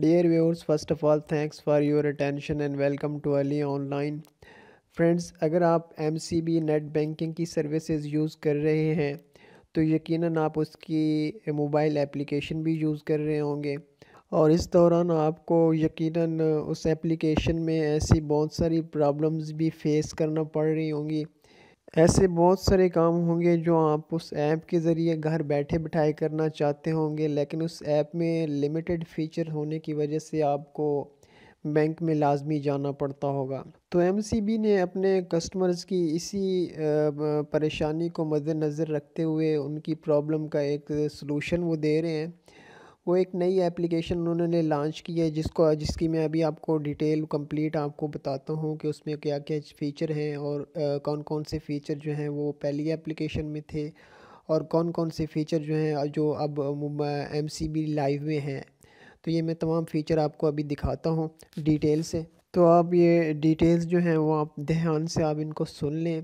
dear viewers first of all thanks for your attention and welcome to Ali online friends अगर आप M C B net banking की services use कर रहे हैं तो यकीनन आप उसकी मोबाइल एप्लीकेशन भी यूज़ कर रहे होंगे और इस दौरान आपको यकीनन उस एप्लीकेशन में ऐसी बहुत सारी प्रॉब्लम्स भी फेस करना पड़ रही होंगी ऐसे बहुत सारे काम होंगे जो आप उस ऐप के ज़रिए घर बैठे बिठाए करना चाहते होंगे लेकिन उस ऐप में लिमिटेड फीचर होने की वजह से आपको बैंक में लाजमी जाना पड़ता होगा तो एम ने अपने कस्टमर्स की इसी परेशानी को मद्दनज़र रखते हुए उनकी प्रॉब्लम का एक सलूशन वो दे रहे हैं वो एक नई एप्लीकेशन उन्होंने लॉन्च की है जिसको जिसकी मैं अभी आपको डिटेल कंप्लीट आपको बताता हूँ कि उसमें क्या क्या फ़ीचर हैं और आ, कौन कौन से फ़ीचर जो हैं वो पहली एप्लीकेशन में थे और कौन कौन से फ़ीचर जो हैं जो अब एम सी बी लाइव में हैं तो ये मैं तमाम फ़ीचर आपको अभी दिखाता हूँ डिटेल से तो आप ये डिटेल्स जो हैं वो आप ध्यान से आप इनको सुन लें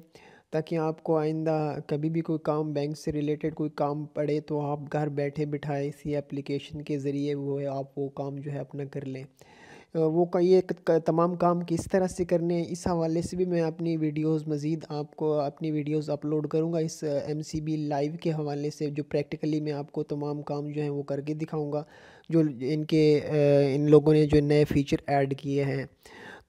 ताकि आपको आइंदा कभी भी कोई काम बैंक से रिलेटेड कोई काम पड़े तो आप घर बैठे बिठाए इसी एप्लीकेशन के ज़रिए वो है आप वो काम जो है अपना कर लें वो का ये तमाम काम किस तरह से करने हैं इस हवाले से भी मैं अपनी वीडियोस मज़ीद आपको अपनी वीडियोस अपलोड करूँगा इस एम सी बी लाइव के हवाले से जो प्रैक्टिकली मैं आपको तमाम काम जो है वो करके दिखाऊंगा जो इनके इन लोगों ने जो नए फीचर ऐड किए हैं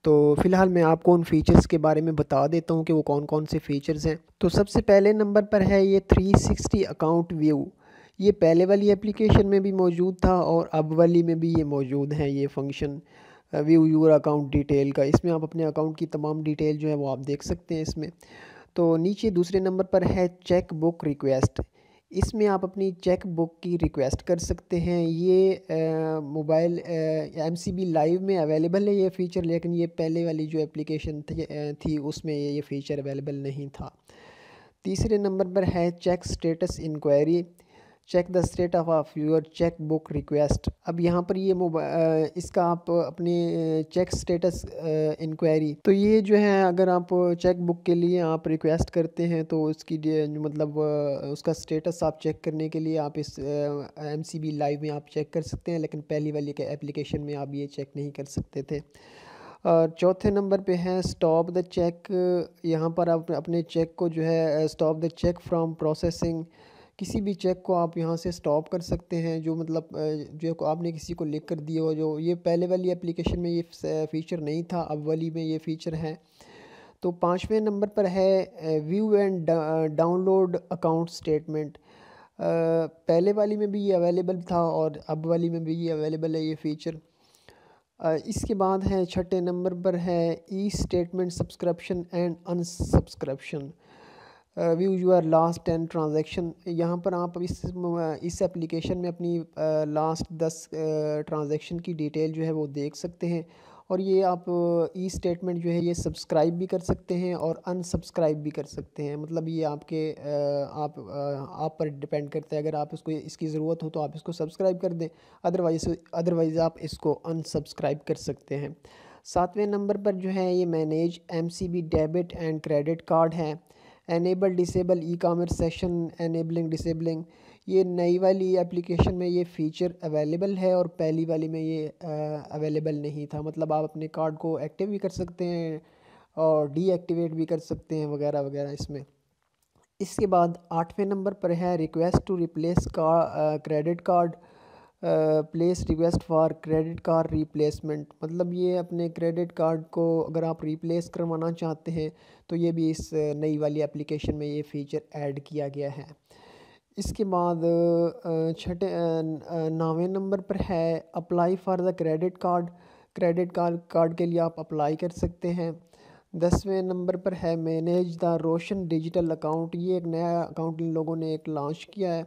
तो फ़िलहाल मैं आपको उन फ़ीचर्स के बारे में बता देता हूँ कि वो कौन कौन से फ़ीचर्स हैं तो सबसे पहले नंबर पर है ये 360 अकाउंट व्यू ये पहले वाली एप्लीकेशन में भी मौजूद था और अब वाली में भी ये मौजूद है ये function view your account detail का इसमें आप अपने अकाउंट की तमाम डिटेल जो है वो आप देख सकते हैं इसमें तो नीचे दूसरे नंबर पर है चेक बुक रिक्वेस्ट इसमें आप अपनी चेक बुक की रिक्वेस्ट कर सकते हैं ये mobile M C B live में अवेलेबल है ये फ़ीचर लेकिन ये पहले वाली जो एप्लीकेशन थी, थी उसमें ये ये फ़ीचर अवेलेबल नहीं था तीसरे नंबर पर है cheque status inquiry check the state of your cheque book request अब यहाँ पर ये मोबाइल इसका आप अपने चेक स्टेटस इंक्वायरी तो ये जो है अगर आप चेक बुक के लिए आप रिक्वेस्ट करते हैं तो उसकी मतलब उसका स्टेटस आप चेक करने के लिए आप इस एम सी बी लाइव में आप चेक कर सकते हैं लेकिन पहली वाली के एप्लीकेशन में आप ये चेक नहीं कर सकते थे और चौथे नंबर पे है स्टॉप द चेक यहाँ पर आप अपने चेक को जो है stop the cheque from processing किसी भी चेक को आप यहाँ से स्टॉप कर सकते हैं जो मतलब जो आपने किसी को लिख कर दिया हो जो ये पहले वाली एप्लीकेशन में ये फ़ीचर नहीं था अब वाली में ये फ़ीचर है तो पाँचवें नंबर पर है view and download account statement पहले वाली में भी ये अवेलेबल था और अब वाली में भी ये अवेलेबल है ये फ़ीचर इसके बाद है छठे नंबर पर है e statement subscription and unsubscription view your last ten transaction यहाँ पर आप इस इस एप्लीकेशन में अपनी लास्ट uh, दस ट्रांजेक्शन uh, की डिटेल जो है वो देख सकते हैं और ये आप ई uh, स्टेटमेंट जो है ये सब्सक्राइब भी कर सकते हैं और अनसब्सक्राइब भी कर सकते हैं मतलब ये आपके आप आप पर डिपेंड करता है अगर आप इसको इसकी ज़रूरत हो तो आप इसको सब्सक्राइब कर दें अदरवाइज अदरवाइज़ आप इसको अनसब्सक्राइब कर सकते हैं सातवें नंबर पर जो है ये manage M debit and credit card है enable disable e commerce section enabling disabling ये नई वाली एप्लीकेशन में ये फ़ीचर अवेलेबल है और पहली वाली में ये अवेलेबल नहीं था मतलब आप अपने कार्ड को एक्टिव भी कर सकते हैं और डीएक्टिवेट भी कर सकते हैं वगैरह वगैरह इसमें इसके बाद आठवें नंबर पर है रिक्वेस्ट टू रिप्लेस का credit card place request for credit card replacement मतलब ये अपने क्रेडिट कार्ड को अगर आप रिप्लेस करवाना चाहते हैं तो ये भी इस नई वाली एप्लीकेशन में ये फ़ीचर ऐड किया गया है इसके बाद छठे नौवें नंबर पर है apply for the credit card credit card card के लिए आप अप्लाई कर सकते हैं दसवें नंबर पर है manage the Roshan digital account ये एक नया अकाउंट इन लोगों ने एक लॉन्च किया है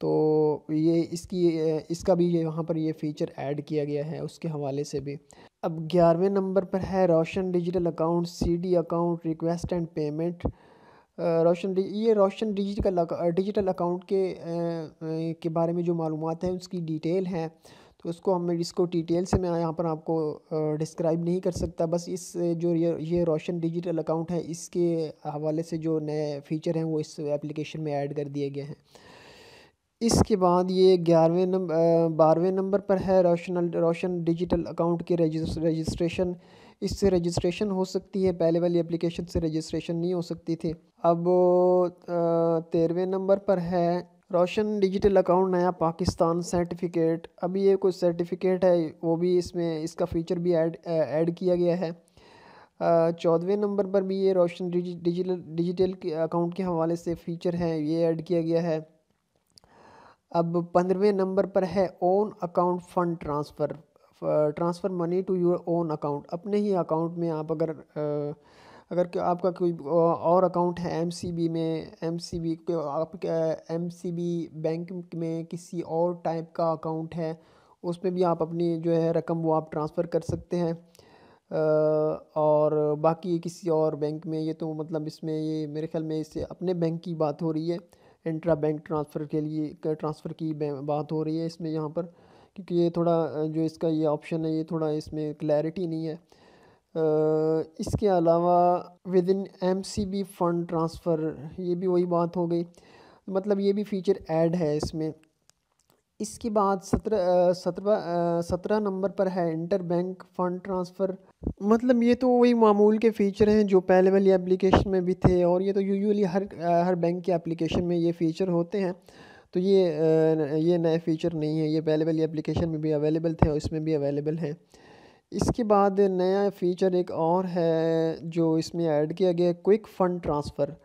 तो ये इसकी इसका भी ये यहाँ पर ये फ़ीचर ऐड किया गया है उसके हवाले से भी अब ग्यारहवें नंबर पर है Roshan digital account CD account request and payment Roshan ये रोशन डिजिटल डिजिटल अकाउंट के आ, के बारे में जो मालूम है उसकी डिटेल है तो उसको हम इसको डिटेल से मैं यहाँ पर आपको डिस्क्राइब नहीं कर सकता बस इस जो ये ये रोशन डिजिटल अकाउंट है इसके हवाले से जो नए फीचर हैं वो इस एप्लीकेशन में ऐड कर दिए गए हैं इसके बाद ये ग्यारहवें नंबर बारहवें नंबर पर है रोशन रोशन डिजिटल अकाउंट के रजिस्ट्रेशन इससे रजिस्ट्रेशन हो सकती है पहले वाली एप्लीकेशन से रजिस्ट्रेशन नहीं हो सकती थी अब तेरहवें नंबर पर है रोशन डिजिटल अकाउंट नया पाकिस्तान सर्टिफिकेट अभी ये कुछ सर्टिफिकेट है वो भी इसमें इसका फ़ीचर भी ऐड ऐड किया गया है चौदहवें नंबर पर भी ये रोशन डिजिटल डिजिटल अकाउंट के हवाले से फ़ीचर है ये ऐड किया गया है अब पंद्रहवें नंबर पर है own account fund transfer transfer money to your own account अपने ही अकाउंट में आप अगर अगर आपका कोई और अकाउंट है एमसीबी में एमसीबी के आपके बी बैंक में किसी और टाइप का अकाउंट है उसमें भी आप अपनी जो है रकम वो आप ट्रांसफ़र कर सकते हैं और बाकी किसी और बैंक में ये तो मतलब इसमें ये मेरे ख्याल में इससे अपने बैंक की बात हो रही है इंट्रा बैंक ट्रांसफ़र के लिए ट्रांसफ़र की बात हो रही है इसमें यहाँ पर क्योंकि ये थोड़ा जो इसका ये ऑप्शन है ये थोड़ा इसमें क्लैरिटी नहीं है इसके अलावा within M C B fund transfer ये भी वही बात हो गई मतलब ये भी फ़ीचर ऐड है इसमें इसके बाद सत्रह सत्रह सत्रह नंबर पर है इंटर बैंक फंड ट्रांसफ़र मतलब ये तो वही मामूल के फ़ीचर हैं जो पहले वाली एप्लीकेशन में भी थे और ये तो यूजुअली हर हर बैंक की एप्लीकेशन में ये फ़ीचर होते हैं तो ये ये नए फ़ीचर नहीं है ये पहले वाली एप्लीकेशन में भी अवेलेबल थे और इसमें भी अवेलेबल हैं इसके बाद नया फ़ीचर एक और है जो इसमें ऐड किया गया quick fund transfer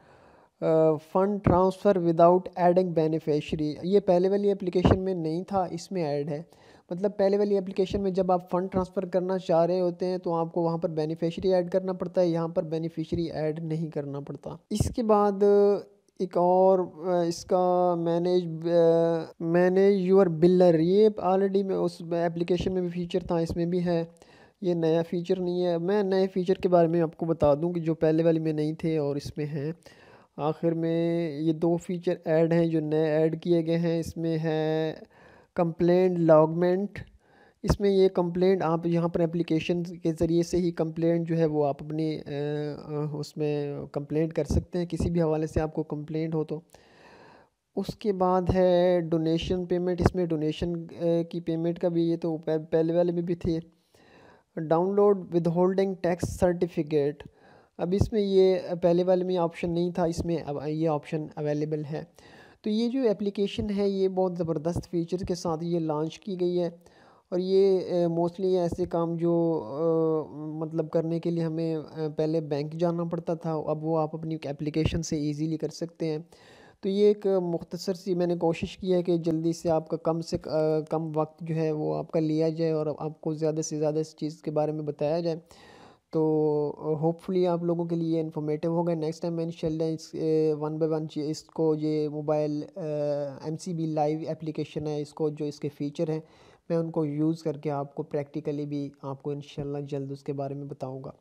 fund transfer without adding beneficiary ये पहले वाली एप्लीकेशन में नहीं था इसमें ऐड है मतलब पहले वाली एप्लीकेशन में जब आप फ़ंड ट्रांसफ़र करना चाह रहे होते हैं तो आपको वहाँ पर बेनिफिशरी ऐड करना पड़ता है यहाँ पर बेनिफिशरी ऐड नहीं करना पड़ता इसके बाद एक और इसका मैनेज मैनेज योर बिलर ये ऑलरेडी में उस एप्लीकेशन में भी फीचर था इसमें भी है ये नया फीचर नहीं है मैं नए फीचर के बारे में आपको बता दूं कि जो पहले वाली में नहीं थे और इसमें हैं आखिर में ये दो फीचर ऐड हैं जो नए ऐड किए गए हैं इसमें है कंप्लेंट लॉगमेंट इसमें ये कंप्लेंट आप यहाँ पर एप्लीकेशन के ज़रिए से ही कंप्लेंट जो है वो आप अपनी उसमें कंप्लेंट कर सकते हैं किसी भी हवाले से आपको कंप्लेंट हो तो उसके बाद है डोनेशन पेमेंट इसमें डोनेशन की पेमेंट का भी ये तो पहले वाले में भी थे download withholding tax certificate अब इसमें ये पहले वाले में ऑप्शन नहीं था इसमें अब ये ऑप्शन अवेलेबल है तो ये जो एप्लीकेशन है ये बहुत ज़बरदस्त फीचर के साथ ये लॉन्च की गई है और ये मोस्टली ऐसे काम जो आ, मतलब करने के लिए हमें पहले बैंक जाना पड़ता था अब वो आप अपनी एप्लीकेशन से इजीली कर सकते हैं तो ये एक मुख्तसर सी मैंने कोशिश की है कि जल्दी से आपका कम से कम वक्त जो है वो आपका लिया जाए और आपको ज़्यादा से ज़्यादा इस चीज़ के बारे में बताया जाए तो होपफुली आप लोगों के लिए इन्फॉर्मेटिव होगा नेक्स्ट टाइम मैं इंशाल्लाह इस वन बाई वन इसको ये mobile M C B live application है इसको जो इसके फ़ीचर हैं मैं उनको यूज़ करके आपको प्रैक्टिकली भी आपको इंशाल्लाह जल्द उसके बारे में बताऊँगा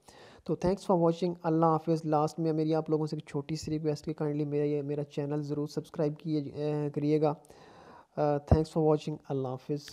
तो थैंक्स फॉर वॉचिंग अल्लाह हाफिज़ लास्ट में मेरी आप लोगों से एक छोटी सी रिक्वेस्ट है काइंडली मेरा मेरा चैनल ज़रूर सब्सक्राइब किए करिएगा थैंक्स फॉर वॉचिंग अल्लाह हाफिज़